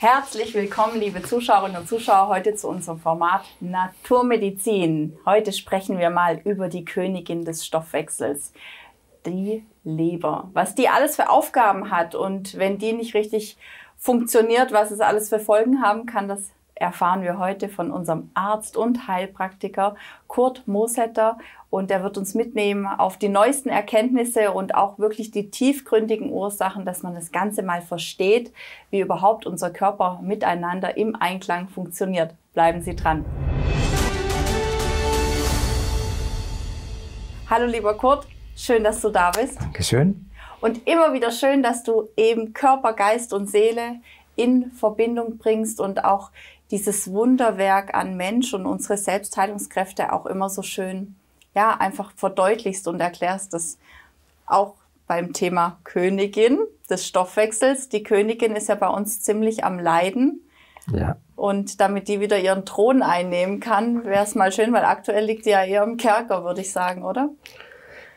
Herzlich willkommen, liebe Zuschauerinnen und Zuschauer, heute zu unserem Format Naturmedizin. Heute sprechen wir mal über die Königin des Stoffwechsels, die Leber. Was die alles für Aufgaben hat und wenn die nicht richtig funktioniert, was es alles für Folgen haben kann, das erfahren wir heute von unserem Arzt und Heilpraktiker Kurt Mosetter und er wird uns mitnehmen auf die neuesten Erkenntnisse und auch wirklich die tiefgründigen Ursachen, dass man das Ganze mal versteht, wie überhaupt unser Körper miteinander im Einklang funktioniert. Bleiben Sie dran. Hallo lieber Kurt, schön, dass du da bist. Dankeschön. Und immer wieder schön, dass du eben Körper, Geist und Seele in Verbindung bringst und auch dieses Wunderwerk an Mensch und unsere Selbstheilungskräfte auch immer so schön, ja, einfach verdeutlichst und erklärst dass auch beim Thema Königin des Stoffwechsels. Die Königin ist ja bei uns ziemlich am Leiden. Ja. Und damit die wieder ihren Thron einnehmen kann, wäre es mal schön, weil aktuell liegt die ja eher im Kerker, würde ich sagen, oder?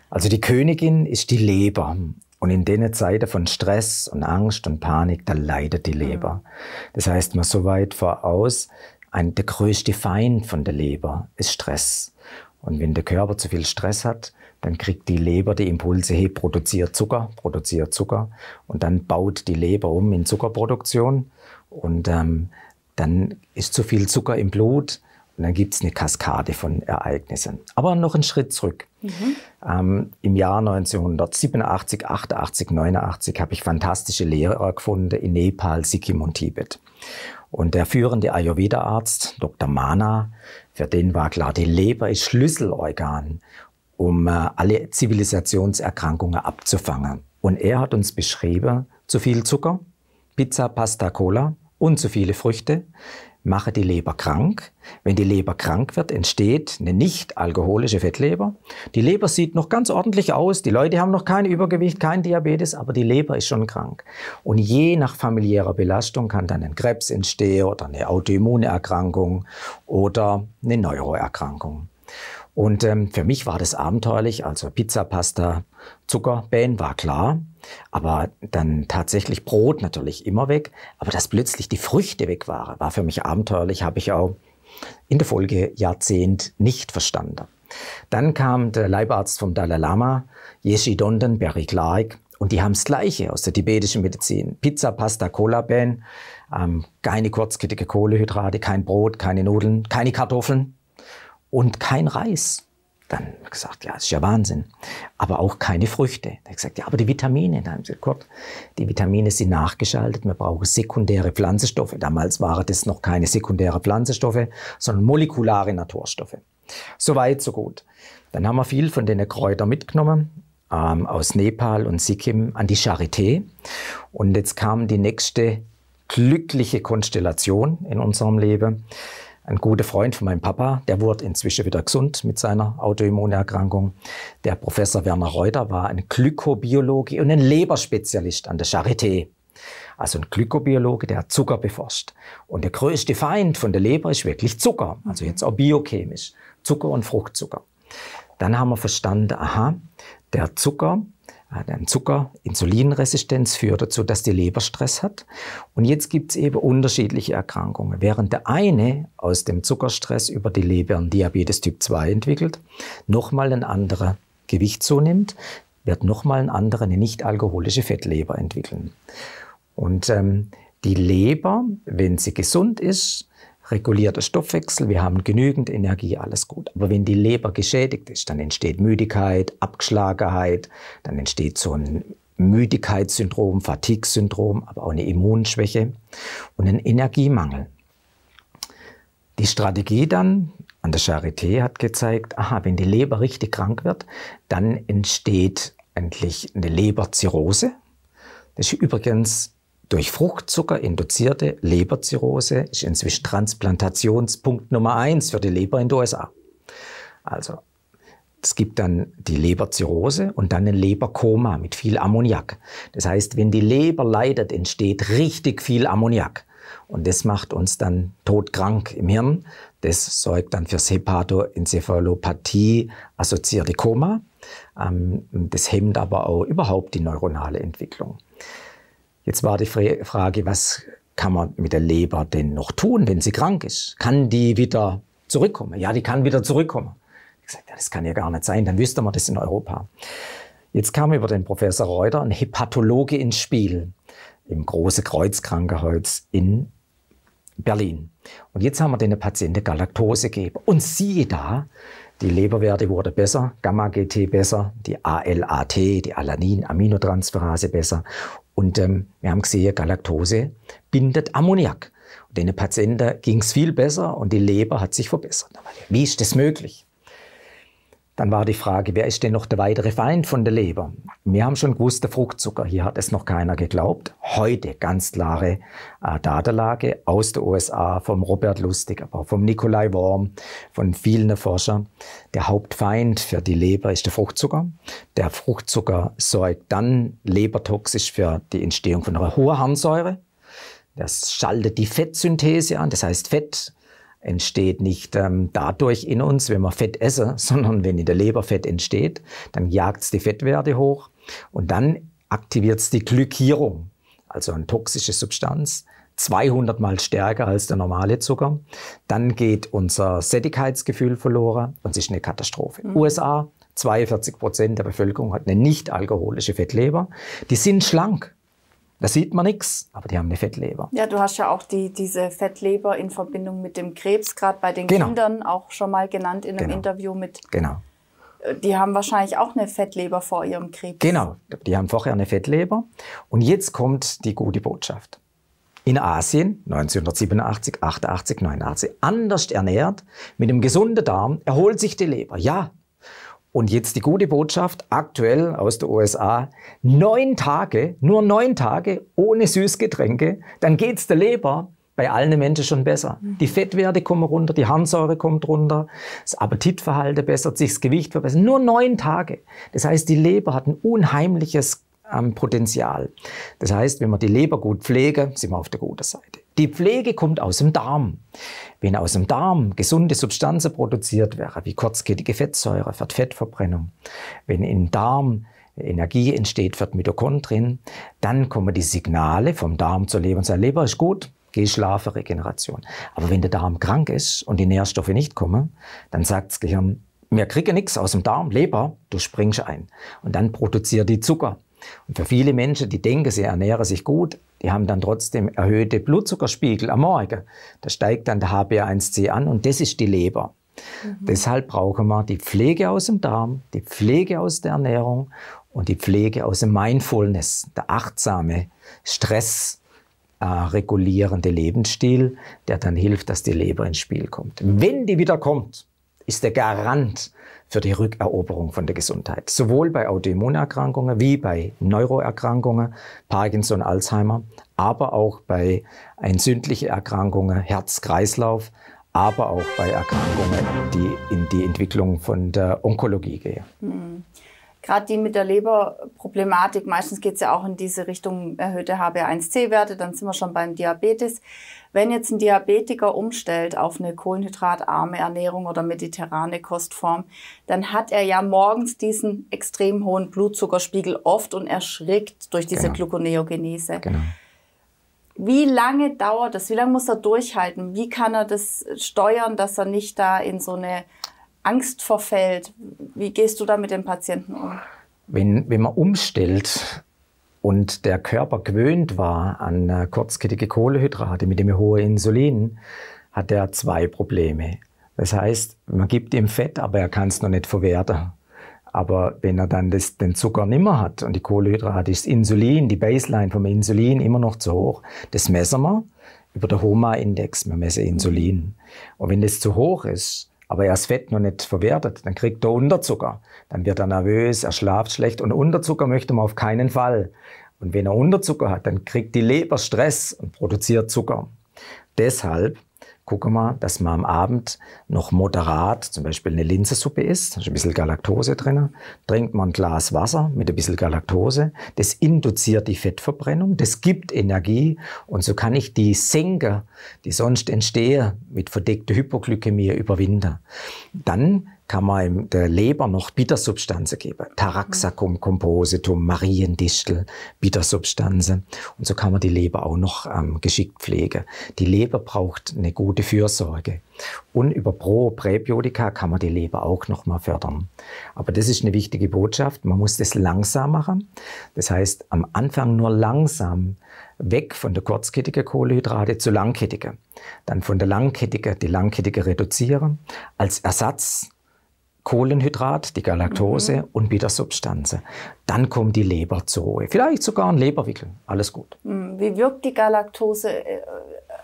Also die Königin ist die Leber. Und in den Zeiten von Stress und Angst und Panik, da leidet die mhm. Leber. Das heißt, man so weit voraus, ein, der größte Feind von der Leber ist Stress. Und wenn der Körper zu viel Stress hat, dann kriegt die Leber die Impulse, hey, produziert Zucker, produziert Zucker. Und dann baut die Leber um in Zuckerproduktion. Und ähm, dann ist zu viel Zucker im Blut. Und dann gibt es eine Kaskade von Ereignissen. Aber noch einen Schritt zurück. Mhm. Ähm, Im Jahr 1987, 88, 89 habe ich fantastische Lehrer gefunden in Nepal, Sikkim und Tibet. Und der führende Ayurveda-Arzt, Dr. Mana, für den war klar, die Leber ist Schlüsselorgan, um äh, alle Zivilisationserkrankungen abzufangen. Und er hat uns beschrieben, zu viel Zucker, Pizza, Pasta, Cola und zu viele Früchte mache die Leber krank. Wenn die Leber krank wird, entsteht eine nicht alkoholische Fettleber. Die Leber sieht noch ganz ordentlich aus. Die Leute haben noch kein Übergewicht, kein Diabetes, aber die Leber ist schon krank. Und je nach familiärer Belastung kann dann ein Krebs entstehen oder eine Autoimmunerkrankung oder eine Neuroerkrankung. Und ähm, für mich war das abenteuerlich, also Pizza, Pasta, Zucker, Ben war klar, aber dann tatsächlich Brot natürlich immer weg, aber dass plötzlich die Früchte weg waren, war für mich abenteuerlich, habe ich auch in der Folge Jahrzehnt nicht verstanden. Dann kam der Leibarzt vom Dalai Lama, Yeshi Donden, Barry Clark, und die haben das Gleiche aus der tibetischen Medizin. Pizza, Pasta, Cola, Ben, ähm, keine kurzkettige Kohlehydrate, kein Brot, keine Nudeln, keine Kartoffeln und kein Reis. Dann gesagt, ja, ist ja Wahnsinn. Aber auch keine Früchte. Dann gesagt, ja, aber die Vitamine. Dann haben sie gesagt, Gott, die Vitamine sind nachgeschaltet. Wir brauchen sekundäre Pflanzenstoffe. Damals waren das noch keine sekundäre Pflanzenstoffe, sondern molekulare Naturstoffe. So weit, so gut. Dann haben wir viel von den Kräutern mitgenommen ähm, aus Nepal und Sikkim an die Charité. Und jetzt kam die nächste glückliche Konstellation in unserem Leben. Ein guter Freund von meinem Papa, der wurde inzwischen wieder gesund mit seiner Autoimmunerkrankung. Der Professor Werner Reuter war ein Glykobiologe und ein Leberspezialist an der Charité. Also ein Glykobiologe, der Zucker beforscht. Und der größte Feind von der Leber ist wirklich Zucker, also jetzt auch biochemisch. Zucker und Fruchtzucker. Dann haben wir verstanden, aha, der Zucker dann Zucker, Insulinresistenz führt dazu, dass die Leber Stress hat. Und jetzt gibt es eben unterschiedliche Erkrankungen. Während der eine aus dem Zuckerstress über die Leber einen Diabetes Typ 2 entwickelt, nochmal ein anderer Gewicht zunimmt, wird nochmal ein anderer eine nicht-alkoholische Fettleber entwickeln. Und ähm, die Leber, wenn sie gesund ist, regulierter Stoffwechsel, wir haben genügend Energie, alles gut. Aber wenn die Leber geschädigt ist, dann entsteht Müdigkeit, Abgeschlagenheit, dann entsteht so ein Müdigkeitssyndrom, Fatigue-Syndrom, aber auch eine Immunschwäche und ein Energiemangel. Die Strategie dann an der Charité hat gezeigt, aha, wenn die Leber richtig krank wird, dann entsteht endlich eine Leberzirrhose. Das ist übrigens durch Fruchtzucker induzierte Leberzirrhose ist inzwischen Transplantationspunkt Nummer eins für die Leber in den USA. Also es gibt dann die Leberzirrhose und dann ein Leberkoma mit viel Ammoniak. Das heißt, wenn die Leber leidet, entsteht richtig viel Ammoniak. Und das macht uns dann todkrank im Hirn. Das sorgt dann für Hepatoenzephalopathie assoziierte Koma. Ähm, das hemmt aber auch überhaupt die neuronale Entwicklung. Jetzt war die Frage, was kann man mit der Leber denn noch tun, wenn sie krank ist? Kann die wieder zurückkommen? Ja, die kann wieder zurückkommen. Ich gesagt, ja, das kann ja gar nicht sein, dann wüsste man das in Europa. Jetzt kam über den Professor Reuter ein Hepatologe ins Spiel im Große Kreuzkrankenhaus in Berlin. Und jetzt haben wir den Patienten Galaktose gegeben. Und siehe da, die Leberwerte wurden besser, Gamma-GT besser, die ALAT, die Alanin-Aminotransferase besser und ähm, wir haben gesehen, Galaktose bindet Ammoniak. Und den Patienten ging es viel besser und die Leber hat sich verbessert. Wie ist das möglich? Dann war die Frage, wer ist denn noch der weitere Feind von der Leber? Wir haben schon gewusst, der Fruchtzucker. Hier hat es noch keiner geglaubt. Heute ganz klare äh, Datenlage aus den USA vom Robert Lustig, aber vom Nikolai Worm, von vielen Forschern. Der Hauptfeind für die Leber ist der Fruchtzucker. Der Fruchtzucker sorgt dann lebertoxisch für die Entstehung von einer hohen Harnsäure. Das schaltet die Fettsynthese an. Das heißt, Fett entsteht nicht ähm, dadurch in uns, wenn wir Fett essen, sondern wenn in der Leber Fett entsteht, dann jagt es die Fettwerte hoch und dann aktiviert es die Glykierung, also eine toxische Substanz, 200 mal stärker als der normale Zucker. Dann geht unser Sättigkeitsgefühl verloren und es ist eine Katastrophe. Mhm. USA, 42 Prozent der Bevölkerung hat eine nicht alkoholische Fettleber. Die sind schlank. Da sieht man nichts, aber die haben eine Fettleber. Ja, du hast ja auch die, diese Fettleber in Verbindung mit dem Krebs, gerade bei den genau. Kindern auch schon mal genannt in einem genau. Interview mit. Genau. Äh, die haben wahrscheinlich auch eine Fettleber vor ihrem Krebs. Genau, die haben vorher eine Fettleber. Und jetzt kommt die gute Botschaft. In Asien 1987, 88, 89 anders ernährt, mit einem gesunden Darm erholt sich die Leber. Ja, und jetzt die gute Botschaft, aktuell aus der USA, neun Tage, nur neun Tage ohne Süßgetränke, dann geht's der Leber bei allen Menschen schon besser. Mhm. Die Fettwerte kommen runter, die Harnsäure kommt runter, das Appetitverhalten bessert sich, das Gewicht verbessert. Nur neun Tage. Das heißt, die Leber hat ein unheimliches ähm, Potenzial. Das heißt, wenn wir die Leber gut pflegen, sind wir auf der guten Seite. Die Pflege kommt aus dem Darm. Wenn aus dem Darm gesunde Substanzen produziert werden, wie kurzkettige Fettsäure für Fettverbrennung, wenn im Darm Energie entsteht für Mitochondrien, dann kommen die Signale vom Darm zur Leber und sagen, Leber ist gut, geh schlafen, Regeneration. Aber wenn der Darm krank ist und die Nährstoffe nicht kommen, dann sagt das Gehirn, wir kriegen nichts aus dem Darm, Leber, du springst ein. Und dann produziert die Zucker. Und für viele Menschen, die denken, sie ernähren sich gut, die haben dann trotzdem erhöhte Blutzuckerspiegel am Morgen. Da steigt dann der HbA1c an und das ist die Leber. Mhm. Deshalb brauchen wir die Pflege aus dem Darm, die Pflege aus der Ernährung und die Pflege aus dem Mindfulness, der achtsame, stressregulierende äh, Lebensstil, der dann hilft, dass die Leber ins Spiel kommt. Wenn die wieder kommt, ist der Garant für die Rückeroberung von der Gesundheit. Sowohl bei Autoimmunerkrankungen wie bei Neuroerkrankungen, Parkinson, Alzheimer, aber auch bei entzündlichen Erkrankungen, Herz-Kreislauf, aber auch bei Erkrankungen, die in die Entwicklung von der Onkologie gehen. Mhm. Gerade die mit der Leberproblematik, meistens geht es ja auch in diese Richtung erhöhte HbA1c-Werte, dann sind wir schon beim Diabetes. Wenn jetzt ein Diabetiker umstellt auf eine kohlenhydratarme Ernährung oder mediterrane Kostform, dann hat er ja morgens diesen extrem hohen Blutzuckerspiegel oft und erschrickt durch diese genau. Gluconeogenese. Genau. Wie lange dauert das? Wie lange muss er durchhalten? Wie kann er das steuern, dass er nicht da in so eine Angst verfällt? Wie gehst du da mit dem Patienten um? Wenn, wenn man umstellt, und der Körper gewöhnt war an äh, kurzkettige Kohlehydrate mit dem hohen Insulin, hat er zwei Probleme. Das heißt, man gibt ihm Fett, aber er kann es noch nicht verwerten. Aber wenn er dann das, den Zucker nimmer hat und die Kohlehydrate ist Insulin, die Baseline vom Insulin immer noch zu hoch, das messen wir über den HOMA-Index, wir messen Insulin. Und wenn das zu hoch ist, aber er das Fett noch nicht verwertet, dann kriegt er Unterzucker. Dann wird er nervös, er schlaft schlecht und Unterzucker möchte man auf keinen Fall. Und wenn er Unterzucker hat, dann kriegt die Leber Stress und produziert Zucker. Deshalb gucke mal, dass man am Abend noch moderat zum Beispiel eine Linsensuppe isst, da ist ein bisschen Galaktose drin, trinkt man ein Glas Wasser mit ein bisschen Galaktose, das induziert die Fettverbrennung, das gibt Energie und so kann ich die Senker, die sonst entstehe, mit verdeckter Hypoglykämie überwinden. Dann kann man der Leber noch Bittersubstanzen geben. Taraxacum mhm. compositum, Mariendistel, Bittersubstanzen. Und so kann man die Leber auch noch ähm, geschickt pflegen. Die Leber braucht eine gute Fürsorge. Und über Pro- Präbiotika kann man die Leber auch nochmal fördern. Aber das ist eine wichtige Botschaft. Man muss das langsam machen. Das heißt, am Anfang nur langsam weg von der kurzkettigen Kohlenhydrate zu langkettigen. Dann von der langkettigen die langkettige reduzieren. Als Ersatz Kohlenhydrat, die Galaktose mhm. und Bittersubstanzen. Dann kommt die Leber zur Ruhe. Vielleicht sogar ein Leberwickel. Alles gut. Mhm. Wie wirkt die Galaktose äh,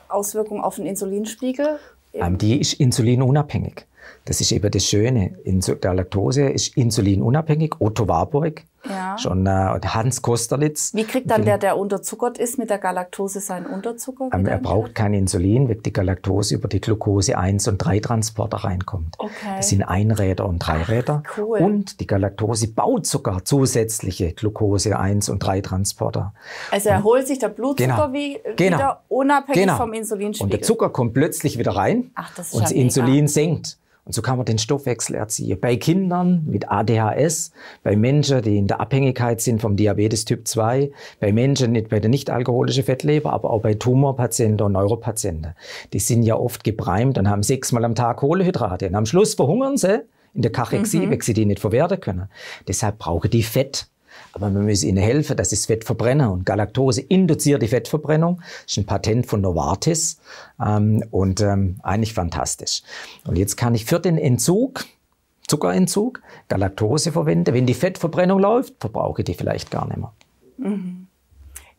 Auswirkung auf den Insulinspiegel? Ähm, die ist insulinunabhängig. Das ist eben das Schöne. Der Laktose ist insulinunabhängig. Otto Warburg, ja. schon äh, Hans Kosterlitz. Wie kriegt dann der, der unterzuckert ist, mit der Galaktose seinen Unterzucker? Ähm, er braucht kein Insulin, weil die Galaktose über die Glucose 1 und 3 Transporter reinkommt. Okay. Das sind Einräder und Dreiräder. Ach, cool. Und die Galaktose baut sogar zusätzliche Glucose 1 und 3 Transporter. Also erholt und sich der Blutzucker genau, wie, genau, wieder unabhängig genau. vom Insulinspiegel. Und der Zucker kommt plötzlich wieder rein Ach, das und das Insulin senkt. Und so kann man den Stoffwechsel erziehen. Bei Kindern mit ADHS, bei Menschen, die in der Abhängigkeit sind vom Diabetes Typ 2, bei Menschen nicht bei der nicht-alkoholischen Fettleber, aber auch bei Tumorpatienten und Neuropatienten. Die sind ja oft gebreimt und haben sechsmal am Tag Kohlehydrate. Und am Schluss verhungern sie in der Kachexie, mhm. weil sie die nicht verwerten können. Deshalb brauchen die Fett. Aber wir müssen ihnen helfen, das ist Fettverbrenner Und Galaktose induziert die Fettverbrennung. Das ist ein Patent von Novartis ähm, und ähm, eigentlich fantastisch. Und jetzt kann ich für den Entzug, Zuckerentzug, Galaktose verwenden. Wenn die Fettverbrennung läuft, verbrauche ich die vielleicht gar nicht mehr. Mhm.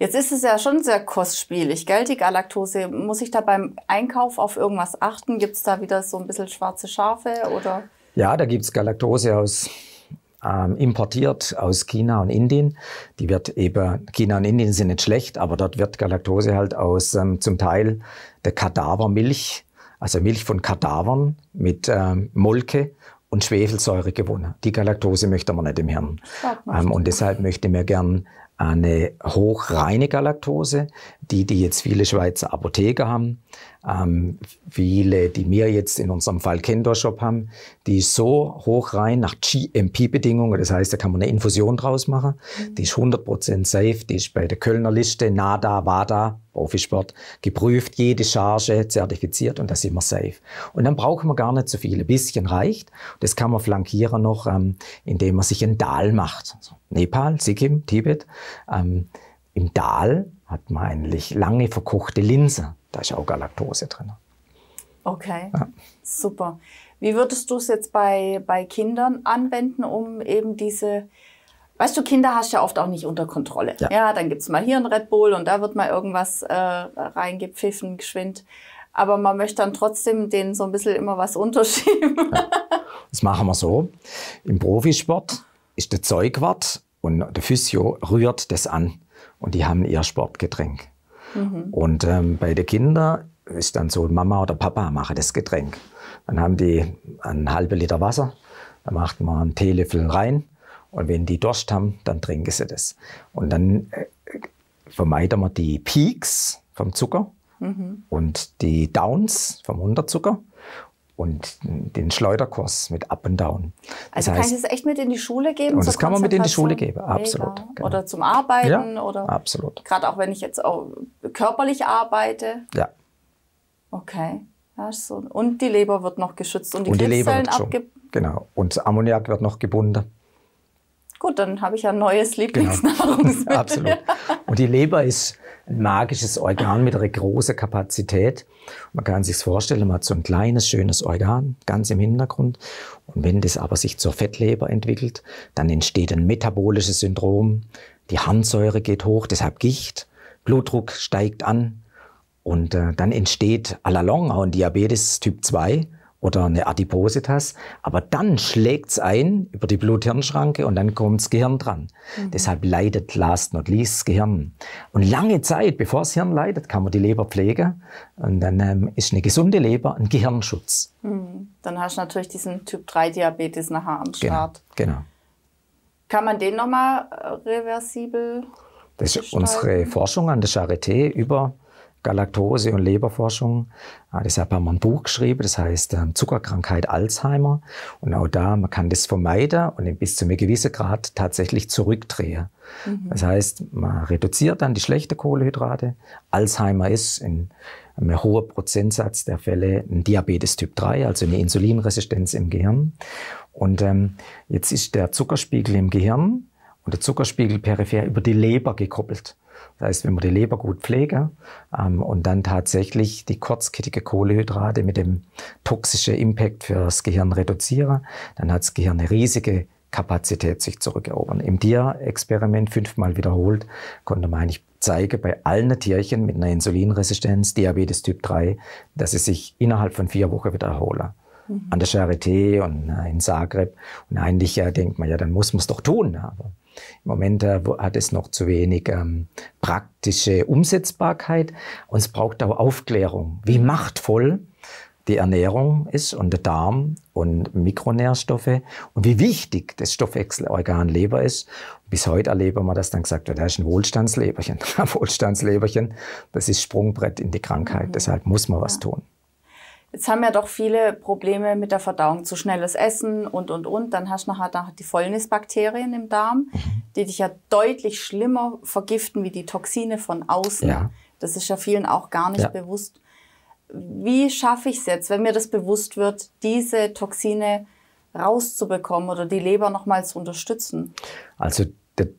Jetzt ist es ja schon sehr kostspielig, gell, die Galaktose. Muss ich da beim Einkauf auf irgendwas achten? Gibt es da wieder so ein bisschen schwarze Schafe oder? Ja, da gibt es Galaktose aus ähm, importiert aus China und Indien. Die wird eben, China und Indien sind nicht schlecht, aber dort wird Galaktose halt aus ähm, zum Teil der Kadavermilch, also Milch von Kadavern mit ähm, Molke und Schwefelsäure gewonnen. Die Galaktose möchte man nicht im Hirn. Ähm, und deshalb möchte man gern eine hochreine Galaktose, die, die jetzt viele Schweizer Apotheker haben, ähm, viele, die wir jetzt in unserem Fall Kendo-Shop haben, die ist so hoch rein nach GMP-Bedingungen, das heißt, da kann man eine Infusion draus machen, mhm. die ist 100% safe, die ist bei der Kölner Liste, NADA, WADA, Profisport, geprüft, jede Charge zertifiziert und da sind wir safe. Und dann brauchen wir gar nicht so viel, ein bisschen reicht. Das kann man flankieren noch, ähm, indem man sich ein Dahl macht. Also Nepal, Sikkim, Tibet. Ähm, Im Dahl hat man eigentlich lange verkochte Linse. Da ist ja auch Galaktose drin. Okay, ja. super. Wie würdest du es jetzt bei, bei Kindern anwenden, um eben diese, weißt du, Kinder hast du ja oft auch nicht unter Kontrolle. Ja, ja dann es mal hier ein Red Bull und da wird mal irgendwas äh, reingepfiffen, geschwind. Aber man möchte dann trotzdem denen so ein bisschen immer was unterschieben. Ja. Das machen wir so. Im Profisport ist der Zeugwart und der Physio rührt das an und die haben ihr Sportgetränk. Mhm. Und ähm, bei den Kindern ist dann so, Mama oder Papa machen das Getränk. Dann haben die einen halben Liter Wasser, da macht man einen Teelöffel rein und wenn die Durst haben, dann trinken sie das. Und dann äh, vermeiden wir die Peaks vom Zucker mhm. und die Downs vom Unterzucker und den Schleuderkurs mit Up and Down. Das also heißt, kann ich das echt mit in die Schule geben? Und das kann man mit in die Schule geben, absolut. Genau. Oder zum Arbeiten ja, oder absolut. Gerade auch wenn ich jetzt auch körperlich arbeite. Ja. Okay. Ja, so. Und die Leber wird noch geschützt und die, und die Leber wird schon, Genau. Und Ammoniak wird noch gebunden. Gut, dann habe ich ein neues genau. Lieblingsnahrungsmittel. Genau. Absolut. Und die Leber ist ein magisches Organ mit einer großen Kapazität. Man kann sich vorstellen, man hat so ein kleines, schönes Organ ganz im Hintergrund. Und wenn das aber sich zur Fettleber entwickelt, dann entsteht ein metabolisches Syndrom. Die Harnsäure geht hoch, deshalb Gicht. Blutdruck steigt an. Und äh, dann entsteht à la longue auch ein Diabetes Typ 2 oder eine Adipositas. Aber dann schlägt's ein über die Blut-Hirn-Schranke und dann kommt's Gehirn dran. Mhm. Deshalb leidet last not least das Gehirn. Und lange Zeit, bevor das Hirn leidet, kann man die Leber pflegen. Und dann ähm, ist eine gesunde Leber ein Gehirnschutz. Mhm. Dann hast du natürlich diesen Typ-3-Diabetes nachher am genau, Start. Genau. genau. Kann man den nochmal äh, reversibel das ist unsere Forschung an der Charité über Galaktose- und Leberforschung. deshalb haben wir ein Buch geschrieben, das heißt ähm, Zuckerkrankheit Alzheimer. Und auch da, man kann das vermeiden und bis zu einem gewissen Grad tatsächlich zurückdrehen. Mhm. Das heißt, man reduziert dann die schlechte Kohlenhydrate. Alzheimer ist in einem hohen Prozentsatz der Fälle ein Diabetes Typ 3, also eine Insulinresistenz im Gehirn. Und ähm, jetzt ist der Zuckerspiegel im Gehirn und der Zuckerspiegel peripher über die Leber gekoppelt. Das heißt, wenn man die Leber gut pflege ähm, und dann tatsächlich die kurzkettige Kohlehydrate mit dem toxischen Impact für das Gehirn reduzieren, dann hat das Gehirn eine riesige Kapazität sich zurückerobern. Im Tierexperiment fünfmal wiederholt konnte man eigentlich zeigen, bei allen Tierchen mit einer Insulinresistenz, Diabetes Typ 3, dass sie sich innerhalb von vier Wochen wieder erholen. Mhm. An der Charité und äh, in Zagreb. Und eigentlich ja, äh, denkt man, ja, dann muss man es doch tun. Aber im Moment äh, hat es noch zu wenig ähm, praktische Umsetzbarkeit und es braucht auch Aufklärung, wie mhm. machtvoll die Ernährung ist und der Darm und Mikronährstoffe und wie wichtig das Stoffwechselorgan Leber ist. Bis heute erleben wir, dass dann gesagt wird, da ist ein Wohlstandsleberchen. Ein Wohlstandsleberchen, das ist Sprungbrett in die Krankheit. Mhm. Deshalb muss man was tun. Jetzt haben ja doch viele Probleme mit der Verdauung, zu schnelles Essen und, und, und. Dann hast du nachher, halt nachher die Fäulnisbakterien im Darm, mhm. die dich ja deutlich schlimmer vergiften wie die Toxine von außen. Ja. Das ist ja vielen auch gar nicht ja. bewusst. Wie schaffe ich es jetzt, wenn mir das bewusst wird, diese Toxine rauszubekommen oder die Leber nochmal zu unterstützen? Also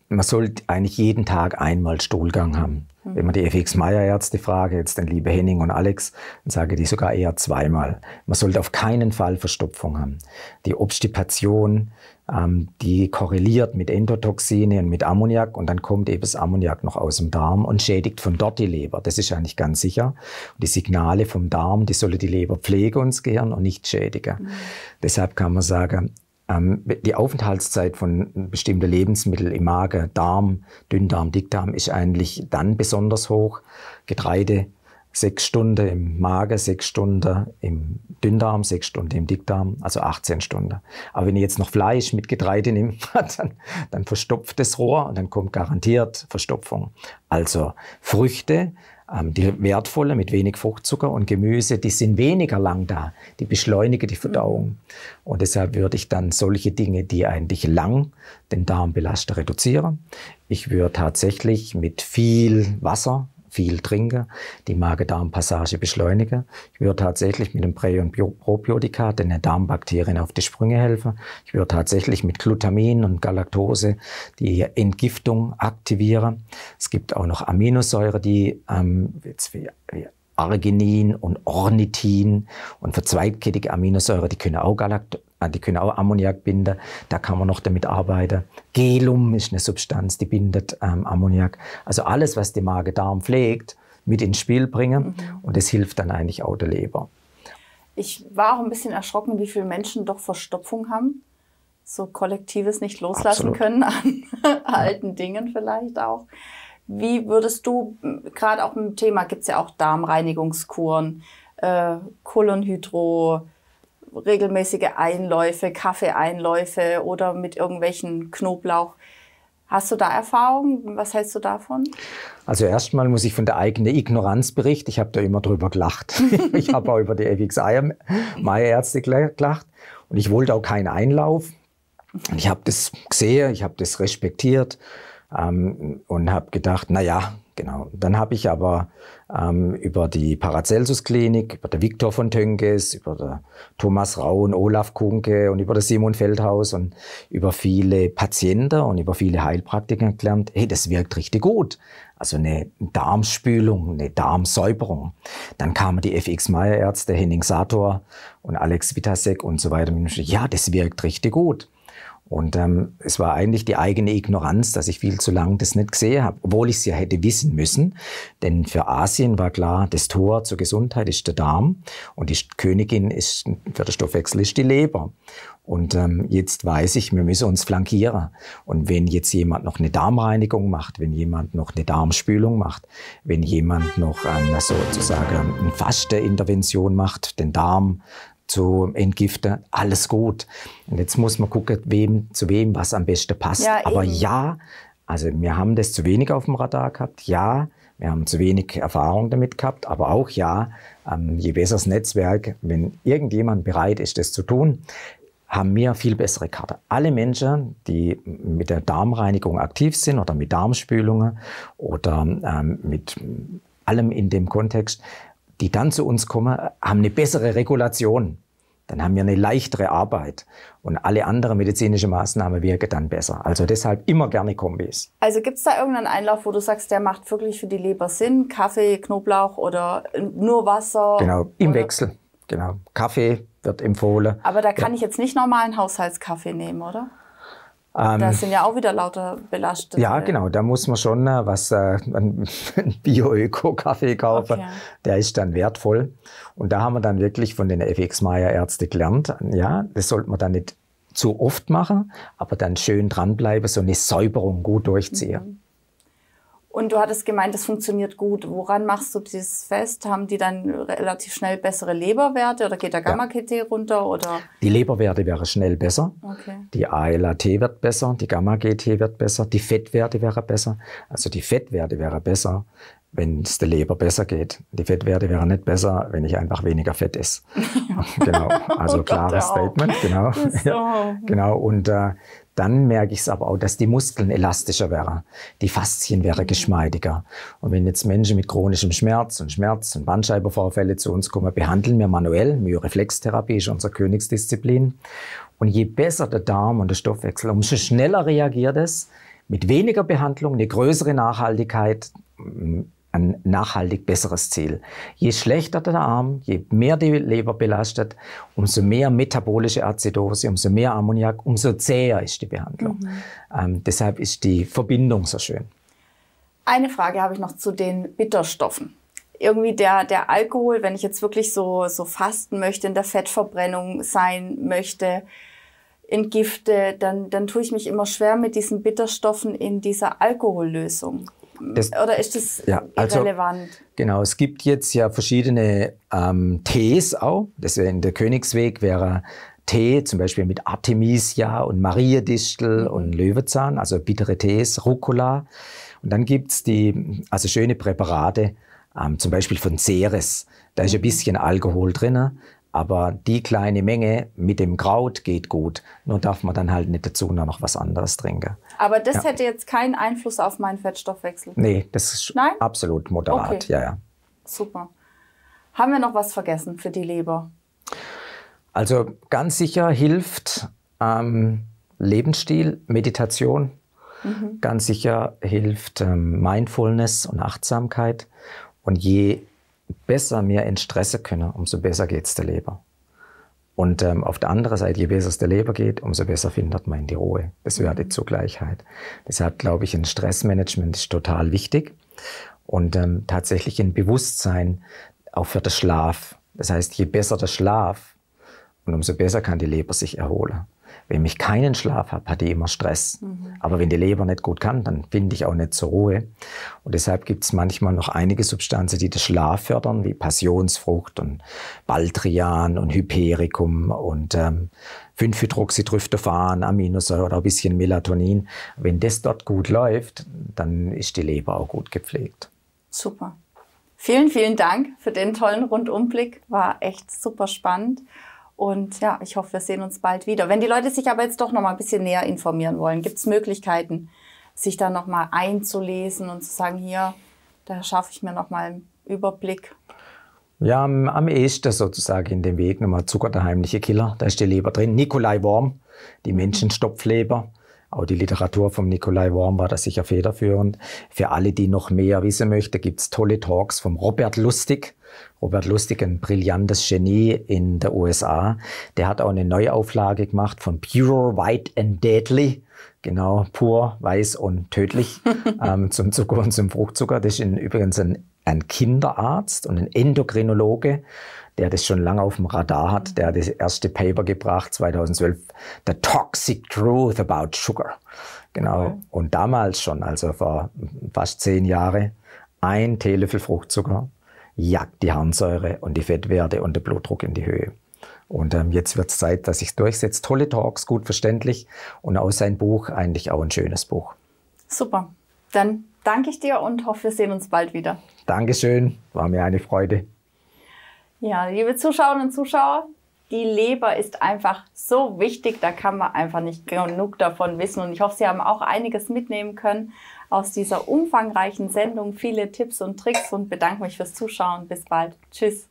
man sollte eigentlich jeden Tag einmal Stuhlgang haben. Wenn hm. man die FX Meyer Ärzte frage, jetzt den liebe Henning und Alex, dann sage die sogar eher zweimal. Man sollte auf keinen Fall Verstopfung haben. Die Obstipation, ähm, die korreliert mit Endotoxine und mit Ammoniak und dann kommt eben das Ammoniak noch aus dem Darm und schädigt von dort die Leber. Das ist eigentlich ganz sicher. Und die Signale vom Darm, die sollen die Leber pflegen und das Gehirn und nicht schädigen. Mhm. Deshalb kann man sagen, ähm, die Aufenthaltszeit von bestimmter Lebensmittel im Magen, Darm, Dünndarm, Dickdarm ist eigentlich dann besonders hoch. Getreide sechs Stunden im Magen, sechs Stunden im Dünndarm, sechs Stunden im Dickdarm, also 18 Stunden. Aber wenn ihr jetzt noch Fleisch mit Getreide nimmt, dann, dann verstopft das Rohr und dann kommt garantiert Verstopfung. Also Früchte, ähm, die wertvolle mit wenig Fruchtzucker und Gemüse, die sind weniger lang da. Die beschleunigen die Verdauung. Mhm. Und deshalb würde ich dann solche Dinge, die eigentlich lang den Darm belasten, reduzieren. Ich würde tatsächlich mit viel Wasser viel trinke, die Magen-Darm-Passage beschleunige. Ich würde tatsächlich mit dem Prä- und Probiotika den Darmbakterien auf die Sprünge helfen. Ich würde tatsächlich mit Glutamin und Galaktose die Entgiftung aktivieren. Es gibt auch noch Aminosäure, die ähm, jetzt wie, wie Arginin und Ornithin und verzweigkettige Aminosäure, die können auch Galakt Ah, die können auch Ammoniak binden, da kann man noch damit arbeiten. Gelum ist eine Substanz, die bindet ähm, Ammoniak. Also alles, was die Magen-Darm pflegt, mit ins Spiel bringen mhm. und das hilft dann eigentlich auch der Leber. Ich war auch ein bisschen erschrocken, wie viele Menschen doch Verstopfung haben, so kollektives nicht loslassen Absolut. können an alten Dingen vielleicht auch. Wie würdest du, gerade auch im Thema, gibt es ja auch Darmreinigungskuren, äh, Kolonhydro, regelmäßige Einläufe, Kaffeeeinläufe oder mit irgendwelchen Knoblauch. Hast du da Erfahrungen? Was hältst du davon? Also erstmal muss ich von der eigenen Ignoranz berichten. Ich habe da immer drüber gelacht. ich habe auch über die FXI Meierärzte gelacht und ich wollte auch keinen Einlauf. Und ich habe das gesehen, ich habe das respektiert ähm, und habe gedacht, naja, Genau. Dann habe ich aber ähm, über die Paracelsus-Klinik, über der Viktor von Tönkes, über der Thomas und Olaf Kunke und über das Simon Feldhaus und über viele Patienten und über viele Heilpraktiker gelernt, hey, das wirkt richtig gut. Also eine Darmspülung, eine Darmsäuberung. Dann kamen die FX-Meyer-Ärzte, Henning Sator und Alex Witasek und so weiter. Und Ja, das wirkt richtig gut. Und ähm, es war eigentlich die eigene Ignoranz, dass ich viel zu lange das nicht gesehen habe, obwohl ich es ja hätte wissen müssen. Denn für Asien war klar, das Tor zur Gesundheit ist der Darm und die Königin ist für den Stoffwechsel ist die Leber. Und ähm, jetzt weiß ich, wir müssen uns flankieren. Und wenn jetzt jemand noch eine Darmreinigung macht, wenn jemand noch eine Darmspülung macht, wenn jemand noch ähm, sozusagen eine Fasteintervention macht, den Darm zu entgiften, alles gut. Und jetzt muss man gucken, wem, zu wem was am besten passt. Ja, Aber eben. ja, also wir haben das zu wenig auf dem Radar gehabt, ja. Wir haben zu wenig Erfahrung damit gehabt, aber auch ja, ähm, je besseres Netzwerk, wenn irgendjemand bereit ist, das zu tun, haben wir viel bessere Karte. Alle Menschen, die mit der Darmreinigung aktiv sind oder mit Darmspülungen oder ähm, mit allem in dem Kontext, die dann zu uns kommen, haben eine bessere Regulation. Dann haben wir eine leichtere Arbeit und alle anderen medizinischen Maßnahmen wirken dann besser. Also deshalb immer gerne Kombis. Also gibt es da irgendeinen Einlauf, wo du sagst, der macht wirklich für die Leber Sinn? Kaffee, Knoblauch oder äh, nur Wasser? Genau, im oder? Wechsel. Genau. Kaffee wird empfohlen. Aber da kann ja. ich jetzt nicht normalen Haushaltskaffee nehmen, oder? Ähm, das sind ja auch wieder lauter belastete. Ja, genau. Da muss man schon äh, was, äh, einen Bio-Öko-Kaffee kaufen. Okay. Der ist dann wertvoll. Und da haben wir dann wirklich von den fx meier ärzten gelernt, ja, das sollte man dann nicht zu oft machen, aber dann schön dranbleiben, so eine Säuberung gut durchziehen. Mhm. Und du hattest gemeint, das funktioniert gut. Woran machst du das fest? Haben die dann relativ schnell bessere Leberwerte oder geht der Gamma-KT ja. runter? Oder? Die Leberwerte wären schnell besser. Okay. Die ALAT wird besser, die Gamma-GT wird besser, die Fettwerte wären besser. Also die Fettwerte wären besser, wenn es der Leber besser geht. Die Fettwerte wären nicht besser, wenn ich einfach weniger Fett esse. genau. Also oh Gott, klares Statement. Genau. So. genau. Und äh, dann merke ich es aber auch, dass die Muskeln elastischer wären, die Faszien wären mhm. geschmeidiger. Und wenn jetzt Menschen mit chronischem Schmerz und Schmerz und Bandscheibenvorfälle zu uns kommen, behandeln wir manuell. Myoreflextherapie ist unsere Königsdisziplin. Und je besser der Darm und der Stoffwechsel, umso schneller reagiert es mit weniger Behandlung, eine größere Nachhaltigkeit, ein nachhaltig besseres Ziel. Je schlechter der Arm, je mehr die Leber belastet, umso mehr metabolische Azidose, umso mehr Ammoniak, umso zäher ist die Behandlung. Mhm. Ähm, deshalb ist die Verbindung so schön. Eine Frage habe ich noch zu den Bitterstoffen. Irgendwie der, der Alkohol, wenn ich jetzt wirklich so, so fasten möchte, in der Fettverbrennung sein möchte, entgifte, dann, dann tue ich mich immer schwer mit diesen Bitterstoffen in dieser Alkohollösung. Das, Oder ist das ja, also irrelevant? Also, genau, es gibt jetzt ja verschiedene ähm, Tees auch. Das wäre in der Königsweg wäre Tee, zum Beispiel mit Artemisia und Mariedistel mhm. und Löwezahn, also bittere Tees, Rucola. Und dann gibt es die, also schöne Präparate, ähm, zum Beispiel von Ceres. Da ist ein mhm. bisschen Alkohol drin, aber die kleine Menge mit dem Kraut geht gut. Nur darf man dann halt nicht dazu noch was anderes trinken. Aber das ja. hätte jetzt keinen Einfluss auf meinen Fettstoffwechsel? Nee, das ist Nein? absolut moderat. Okay. Ja, ja. Super. Haben wir noch was vergessen für die Leber? Also ganz sicher hilft ähm, Lebensstil, Meditation. Mhm. Ganz sicher hilft ähm, Mindfulness und Achtsamkeit. Und je besser in entstressen können, umso besser geht es der Leber. Und ähm, auf der anderen Seite, je besser es der Leber geht, umso besser findet man in die Ruhe. Das wäre die Zugleichheit. Deshalb glaube ich, ein Stressmanagement ist total wichtig und ähm, tatsächlich ein Bewusstsein auch für den Schlaf. Das heißt, je besser der Schlaf und umso besser kann die Leber sich erholen. Wenn ich keinen Schlaf habe, hatte ich immer Stress. Mhm. Aber wenn die Leber nicht gut kann, dann finde ich auch nicht zur Ruhe. Und deshalb gibt es manchmal noch einige Substanzen, die den Schlaf fördern, wie Passionsfrucht und Baltrian und Hypericum und ähm, 5-Hydroxytryptophan, Aminosäure oder ein bisschen Melatonin. Wenn das dort gut läuft, dann ist die Leber auch gut gepflegt. Super. Vielen, vielen Dank für den tollen Rundumblick. War echt super spannend. Und ja, ich hoffe, wir sehen uns bald wieder. Wenn die Leute sich aber jetzt doch noch mal ein bisschen näher informieren wollen, gibt es Möglichkeiten, sich da noch mal einzulesen und zu sagen, hier, da schaffe ich mir noch mal einen Überblick. Ja, am, ehesten sozusagen in dem Weg nochmal Zucker, der heimliche Killer. Da ist die Leber drin. Nikolai Worm, die Menschenstopfleber. Auch die Literatur von Nikolai Worm war da sicher federführend. Für alle, die noch mehr wissen möchten, gibt's tolle Talks vom Robert Lustig. Robert Lustig, ein brillantes Genie in der USA. Der hat auch eine Neuauflage gemacht von Pure, White and Deadly. Genau, pur, weiß und tödlich ähm, zum Zucker und zum Fruchtzucker. Das ist in, übrigens ein, ein Kinderarzt und ein Endokrinologe der das schon lange auf dem Radar hat, der hat das erste Paper gebracht, 2012, The Toxic Truth About Sugar. Genau. Okay. Und damals schon, also vor fast zehn Jahren, ein Teelöffel Fruchtzucker jagt die Harnsäure und die Fettwerte und den Blutdruck in die Höhe. Und ähm, jetzt wird es Zeit, dass ich es durchsetze. Tolle Talks, gut verständlich und aus sein Buch eigentlich auch ein schönes Buch. Super. Dann danke ich dir und hoffe, wir sehen uns bald wieder. Dankeschön, war mir eine Freude. Ja, liebe Zuschauerinnen und Zuschauer, die Leber ist einfach so wichtig, da kann man einfach nicht genug davon wissen. Und ich hoffe, Sie haben auch einiges mitnehmen können aus dieser umfangreichen Sendung. Viele Tipps und Tricks und bedanke mich fürs Zuschauen. Bis bald. Tschüss.